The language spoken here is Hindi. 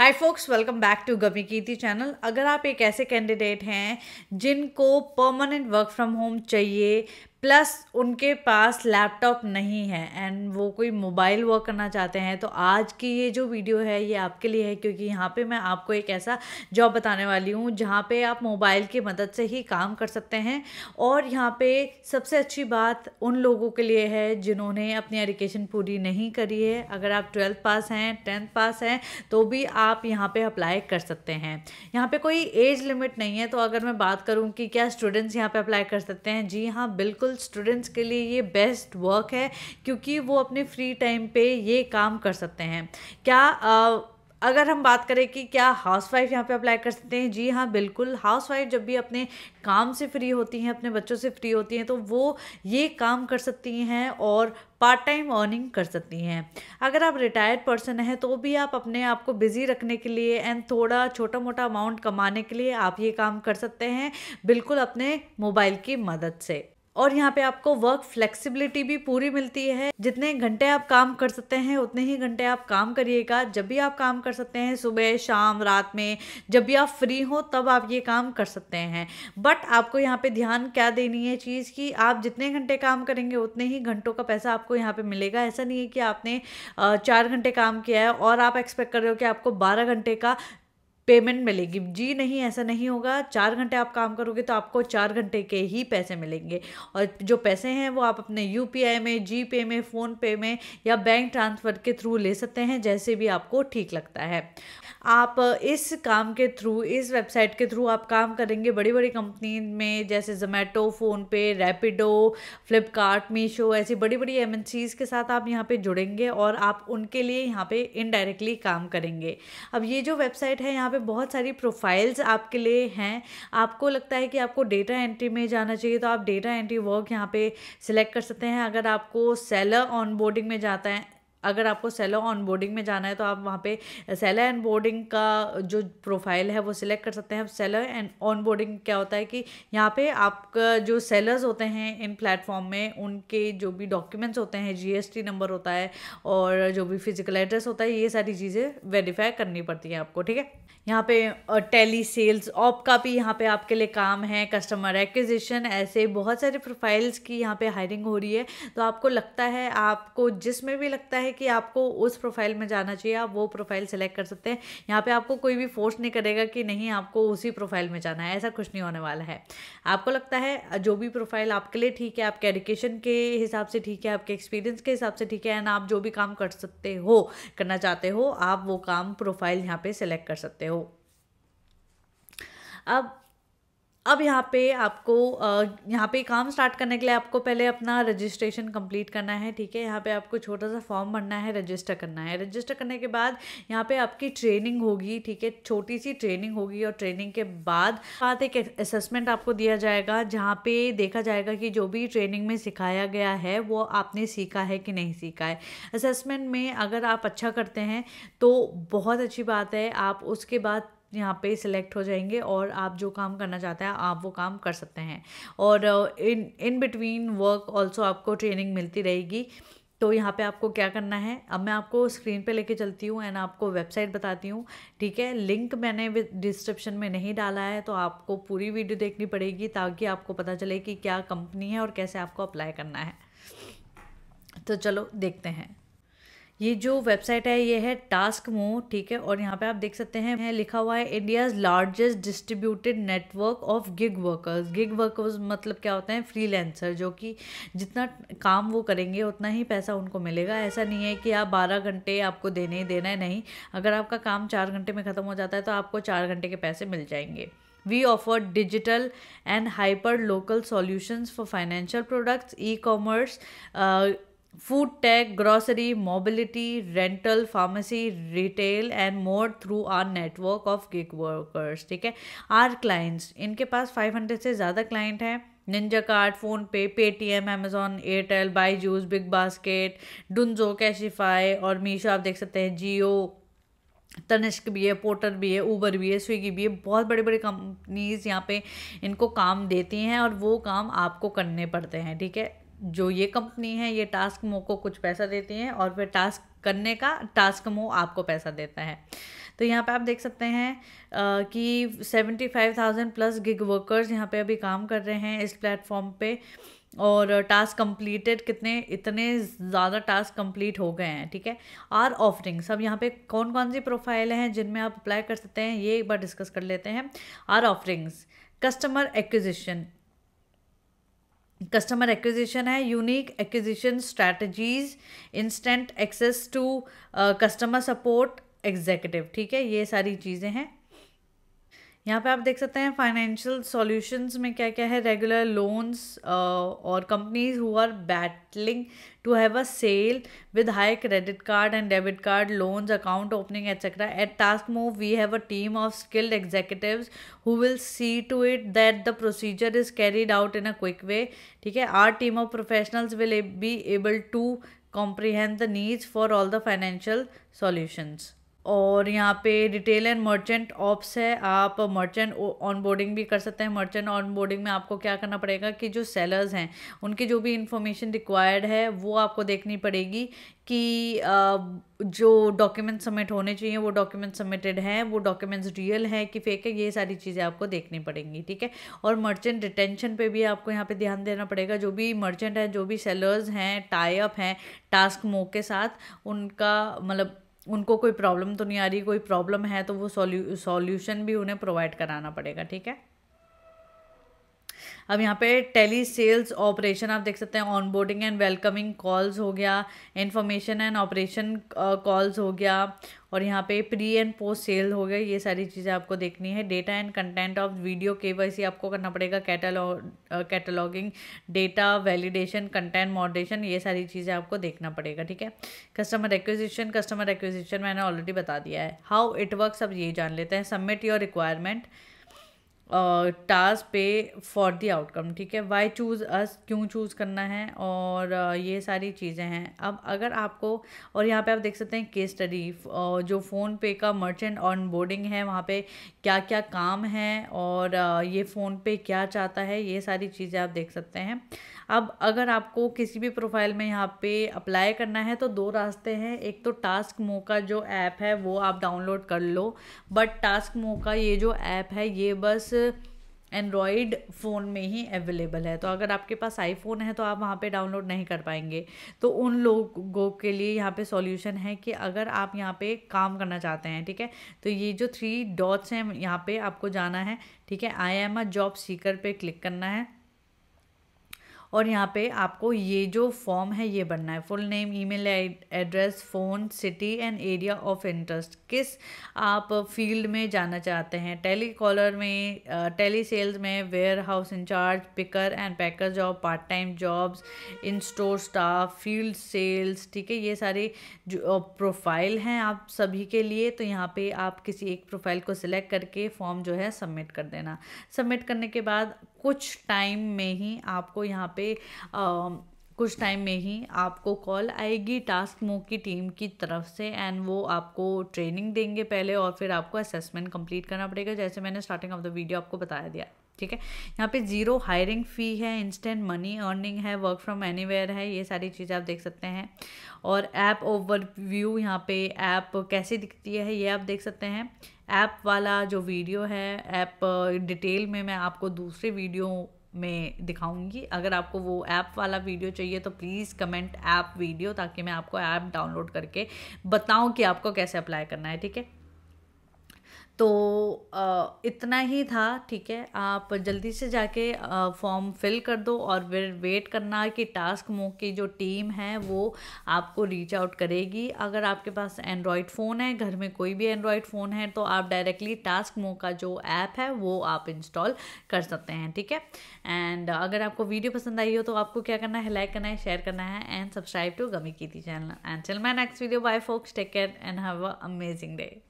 hi folks welcome back to गमी कीर्ति चैनल अगर आप एक ऐसे कैंडिडेट हैं जिनको परमानेंट वर्क फ्रॉम होम चाहिए प्लस उनके पास लैपटॉप नहीं है एंड वो कोई मोबाइल वर्क करना चाहते हैं तो आज की ये जो वीडियो है ये आपके लिए है क्योंकि यहाँ पे मैं आपको एक ऐसा जॉब बताने वाली हूँ जहाँ पे आप मोबाइल की मदद से ही काम कर सकते हैं और यहाँ पे सबसे अच्छी बात उन लोगों के लिए है जिन्होंने अपनी एडुकेशन पूरी नहीं करी है अगर आप ट्वेल्थ पास हैं टेंथ पास हैं तो भी आप यहाँ पर अप्लाई कर सकते हैं यहाँ पर कोई एज लिमिट नहीं है तो अगर मैं बात करूँ कि क्या स्टूडेंट्स यहाँ पर अप्लाई कर सकते हैं जी हाँ बिल्कुल स्कूल स्टूडेंट्स के लिए ये बेस्ट वर्क है क्योंकि वो अपने फ्री टाइम पे ये काम कर सकते हैं क्या आ, अगर हम बात करें कि क्या हाउसवाइफ यहाँ पर अप्लाई कर सकते हैं जी हाँ बिल्कुल हाउसवाइफ जब भी अपने काम से फ्री होती हैं अपने बच्चों से फ्री होती हैं तो वो ये काम कर सकती हैं और पार्ट टाइम अर्निंग कर सकती हैं अगर आप रिटायर्ड पर्सन हैं तो भी आप अपने आप को बिज़ी रखने के लिए एंड थोड़ा छोटा मोटा अमाउंट कमाने के लिए आप ये काम कर सकते हैं बिल्कुल अपने मोबाइल की मदद से और यहाँ पे आपको वर्क फ्लेक्सिबिलिटी भी पूरी मिलती है जितने घंटे आप काम कर सकते हैं उतने ही घंटे आप काम करिएगा जब भी आप काम कर सकते हैं सुबह शाम रात में जब भी आप फ्री हो तब आप ये काम कर सकते हैं बट आपको यहाँ पे ध्यान क्या देनी है चीज़ की आप जितने घंटे काम करेंगे उतने ही घंटों का पैसा आपको यहाँ पे मिलेगा ऐसा नहीं है कि आपने चार घंटे काम किया है और आप एक्सपेक्ट कर रहे हो कि आपको बारह घंटे का पेमेंट मिलेगी जी नहीं ऐसा नहीं होगा चार घंटे आप काम करोगे तो आपको चार घंटे के ही पैसे मिलेंगे और जो पैसे हैं वो आप अपने यू में जी पे में फ़ोनपे में या बैंक ट्रांसफ़र के थ्रू ले सकते हैं जैसे भी आपको ठीक लगता है आप इस काम के थ्रू इस वेबसाइट के थ्रू आप काम करेंगे बड़ी बड़ी कंपनी में जैसे Zomato PhonePe Rapido Flipkart Meesho ऐसी बड़ी बड़ी एम के साथ आप यहाँ पर जुड़ेंगे और आप उनके लिए यहाँ पर इनडायरेक्टली काम करेंगे अब ये जो वेबसाइट है यहाँ पर पे बहुत सारी प्रोफाइल्स आपके लिए हैं आपको लगता है कि आपको डेटा एंट्री में जाना चाहिए तो आप डेटा एंट्री वर्क यहाँ पे सिलेक्ट कर सकते हैं अगर आपको सेलर ऑनबोर्डिंग में जाता है अगर आपको सेलो ऑन बोर्डिंग में जाना है तो आप वहाँ पे सेलो एंड बोर्डिंग का जो प्रोफाइल है वो सिलेक्ट कर सकते हैं सेलो एंड ऑन बोर्डिंग क्या होता है कि यहाँ पे आपका जो सेलर्स होते हैं इन प्लेटफॉर्म में उनके जो भी डॉक्यूमेंट्स होते हैं जीएसटी नंबर होता है और जो भी फिजिकल एड्रेस होता है ये सारी चीज़ें वेरीफाई करनी पड़ती हैं आपको ठीक है यहाँ पे टेली सेल्स ऑप का भी यहाँ पे आपके लिए काम है कस्टमर एक्विजिशन ऐसे बहुत सारे प्रोफाइल्स की यहाँ पे हायरिंग हो रही है तो आपको लगता है आपको जिसमें भी लगता है है कि आपको उस प्रोफाइल में जाना चाहिए आप वो प्रोफाइल सेलेक्ट कर सकते हैं यहाँ पे आपको कोई भी फोर्स नहीं करेगा कि नहीं आपको उसी प्रोफाइल में जाना है ऐसा कुछ नहीं होने वाला है आपको लगता है जो भी प्रोफाइल आपके लिए ठीक है आपके एडुकेशन के हिसाब से ठीक है आपके एक्सपीरियंस के हिसाब से ठीक है एंड आप जो भी काम कर सकते हो करना चाहते हो आप वो काम प्रोफाइल यहाँ पर सेलेक्ट कर सकते हो अब अब यहाँ पे आपको यहाँ पे काम स्टार्ट करने के लिए आपको पहले अपना रजिस्ट्रेशन कंप्लीट करना है ठीक है यहाँ पे आपको छोटा सा फॉर्म भरना है रजिस्टर करना है रजिस्टर करने के बाद यहाँ पे आपकी ट्रेनिंग होगी ठीक है छोटी सी ट्रेनिंग होगी और ट्रेनिंग के बाद बाद एक असेसमेंट आपको दिया जाएगा जहाँ पे देखा जाएगा कि जो भी ट्रेनिंग में सिखाया गया है वो आपने सीखा है कि नहीं सीखा है असेसमेंट में अगर आप अच्छा करते हैं तो बहुत अच्छी बात है आप उसके बाद यहाँ पे सिलेक्ट हो जाएंगे और आप जो काम करना चाहते हैं आप वो काम कर सकते हैं और इन इन बिटवीन वर्क ऑल्सो आपको ट्रेनिंग मिलती रहेगी तो यहाँ पे आपको क्या करना है अब मैं आपको स्क्रीन पे लेके चलती हूँ एंड आपको वेबसाइट बताती हूँ ठीक है लिंक मैंने डिस्क्रिप्शन में नहीं डाला है तो आपको पूरी वीडियो देखनी पड़ेगी ताकि आपको पता चले कि क्या कंपनी है और कैसे आपको अप्लाई करना है तो चलो देखते हैं ये जो वेबसाइट है ये है टास्क मो ठीक है और यहाँ पे आप देख सकते हैं लिखा हुआ है India's largest distributed network of gig workers gig workers मतलब क्या होते हैं फ्रीलैंसर जो कि जितना काम वो करेंगे उतना ही पैसा उनको मिलेगा ऐसा नहीं है कि आप बारह घंटे आपको देने ही देना है नहीं अगर आपका काम चार घंटे में ख़त्म हो जाता है तो आपको चार घंटे के पैसे मिल जाएंगे we offer digital and hyper local solutions for financial products e commerce food tech, grocery mobility rental pharmacy retail and more through our network of gig workers ठीक है आर क्लाइंट्स इनके पास 500 से ज़्यादा क्लाइंट हैं ninja card PhonePe Paytm Amazon Airtel Byju's Big Basket Dunzo Cashify और मीशो आप देख सकते हैं जियो तनिष्क भी है पोर्टर भी है ऊबर भी है स्विगी भी है बहुत बड़ी बड़ी कंपनीज़ यहाँ पे इनको काम देती हैं और वो काम आपको करने पड़ते हैं ठीक है जो ये कंपनी है ये टास्क मो को कुछ पैसा देती है और फिर टास्क करने का टास्क मो आपको पैसा देता है तो यहाँ पे आप देख सकते हैं आ, कि seventy five thousand plus gig workers यहाँ पे अभी काम कर रहे हैं इस प्लेटफॉर्म पे और टास्क कंप्लीटेड कितने इतने ज़्यादा टास्क कंप्लीट हो गए हैं ठीक है आर ऑफरिंग सब यहाँ पे कौन कौन सी प्रोफाइल हैं जिनमें आप अप्लाई कर सकते हैं ये एक बार डिस्कस कर लेते हैं our offerings customer acquisition customer acquisition है unique acquisition strategies instant access to customer support executive ठीक है ये सारी चीज़ें हैं यहाँ पे आप देख सकते हैं फाइनेंशियल सॉल्यूशंस में क्या क्या है रेगुलर लोन्स uh, और companies who are battling to have a sale with high credit card and debit card loans account opening etc at move we have a team of skilled executives who will see to it that the procedure is carried out in a quick way okay our team of professionals will be able to comprehend the needs for all the financial solutions और यहाँ पे रिटेल एंड मर्चेंट ऑप्स है आप मर्चेंट ऑनबोर्डिंग भी कर सकते हैं मर्चेंट ऑनबोर्डिंग में आपको क्या करना पड़ेगा कि जो सेलर्स हैं उनकी जो भी इंफॉर्मेशन रिक्वायर्ड है वो आपको देखनी पड़ेगी कि जो डॉक्यूमेंट सबमिट होने चाहिए वो डॉक्यूमेंट सबमिटेड हैं वो डॉक्यूमेंट्स रियल हैं कि फेक है ये सारी चीज़ें आपको देखनी पड़ेंगी ठीक है और मर्चेंट रिटेंशन पे भी आपको यहाँ पे ध्यान देना पड़ेगा जो भी मर्चेंट हैं जो भी सेलर्स हैं टाई अप हैं टास्क मो के साथ उनका मतलब उनको कोई प्रॉब्लम तो नहीं आ रही कोई प्रॉब्लम है तो वो सॉल्यूशन भी उन्हें प्रोवाइड कराना पड़ेगा ठीक है अब यहाँ पे टेली सेल्स ऑपरेशन आप देख सकते हैं ऑनबोर्डिंग एंड वेलकमिंग कॉल्स हो गया इन्फॉर्मेशन एंड ऑपरेशन कॉल्स हो गया और यहाँ पे प्री एंड पोस्ट सेल हो गया ये सारी चीज़ें आपको देखनी है data and content of video के वैसे आपको करना पड़ेगा catalogue cataloguing data validation content moderation ये सारी चीज़ें आपको देखना पड़ेगा ठीक है कस्टमर एक्विजिशन कस्टमर एक्विजिशन मैंने ऑलरेडी बता दिया है हाउ इट वर्क अब ये जान लेते हैं submit your requirement task pay for the outcome ठीक है वाई चूज़ अस क्यों चूज़ करना है और ये सारी चीज़ें हैं अब अगर आपको और यहाँ पे आप देख सकते हैं केस स्टडी जो फ़ोन पे का मर्चेंट ऑन बोर्डिंग है वहाँ पे क्या क्या काम है और ये फ़ोन पे क्या चाहता है ये सारी चीज़ें आप देख सकते हैं अब अगर आपको किसी भी प्रोफाइल में यहाँ पे अप्लाई करना है तो दो रास्ते हैं एक तो टास्क मो का जो ऐप है वो आप डाउनलोड कर लो बट टास्क मो का ये जो ऐप है ये बस एंड्रॉयड फ़ोन में ही अवेलेबल है तो अगर आपके पास आईफोन है तो आप वहाँ पे डाउनलोड नहीं कर पाएंगे तो उन लोगों के लिए यहाँ पे सॉल्यूशन है कि अगर आप यहाँ पे काम करना चाहते हैं ठीक है तो ये जो थ्री डॉट्स हैं यहाँ पे आपको जाना है ठीक है I am a job seeker पे क्लिक करना है और यहाँ पे आपको ये जो फॉर्म है ये बनना है full name email address phone city and area of interest किस आप फील्ड में जाना चाहते हैं टेली कॉलर में टेली सेल्स में warehouse incharge picker and packer job part time jobs in store staff field sales ठीक है ये सारे जो प्रोफाइल हैं आप सभी के लिए तो यहाँ पे आप किसी एक प्रोफाइल को सिलेक्ट करके फॉर्म जो है सबमिट कर देना सबमिट करने के बाद कुछ टाइम में ही आपको यहाँ पे आ, कुछ टाइम में ही आपको कॉल आएगी टास्क मो की टीम की तरफ से एंड वो आपको ट्रेनिंग देंगे पहले और फिर आपको असेसमेंट कंप्लीट करना पड़ेगा जैसे मैंने स्टार्टिंग ऑफ द वीडियो आपको बताया दिया ठीक है यहाँ पे जीरो हायरिंग फ़ी है इंस्टेंट मनी अर्निंग है वर्क फ्रॉम एनीवेयर है ये सारी चीज़ें आप देख सकते हैं और ऐप ओवरव्यू यहाँ पे ऐप कैसे दिखती है ये आप देख सकते हैं ऐप वाला जो वीडियो है ऐप डिटेल में मैं आपको दूसरे वीडियो में दिखाऊंगी अगर आपको वो ऐप वाला वीडियो चाहिए तो प्लीज़ कमेंट ऐप वीडियो ताकि मैं आपको ऐप डाउनलोड करके बताऊं कि आपको कैसे अप्लाई करना है ठीक है तो इतना ही था ठीक है आप जल्दी से जाके फॉर्म फिल कर दो और फिर वेट करना कि टास्क मो की जो टीम है वो आपको रीच आउट करेगी अगर आपके पास एंड्रॉयड फ़ोन है घर में कोई भी एंड्रॉयड फ़ोन है तो आप डायरेक्टली टास्क मो का जो ऐप है वो आप इंस्टॉल कर सकते हैं ठीक है एंड अगर आपको वीडियो पसंद आई हो तो आपको क्या करना है लाइक करना है शेयर करना है एंड सब्सक्राइब टू गमी की थी चैनल एंड चल मैं next video bye folks take care and have a amazing day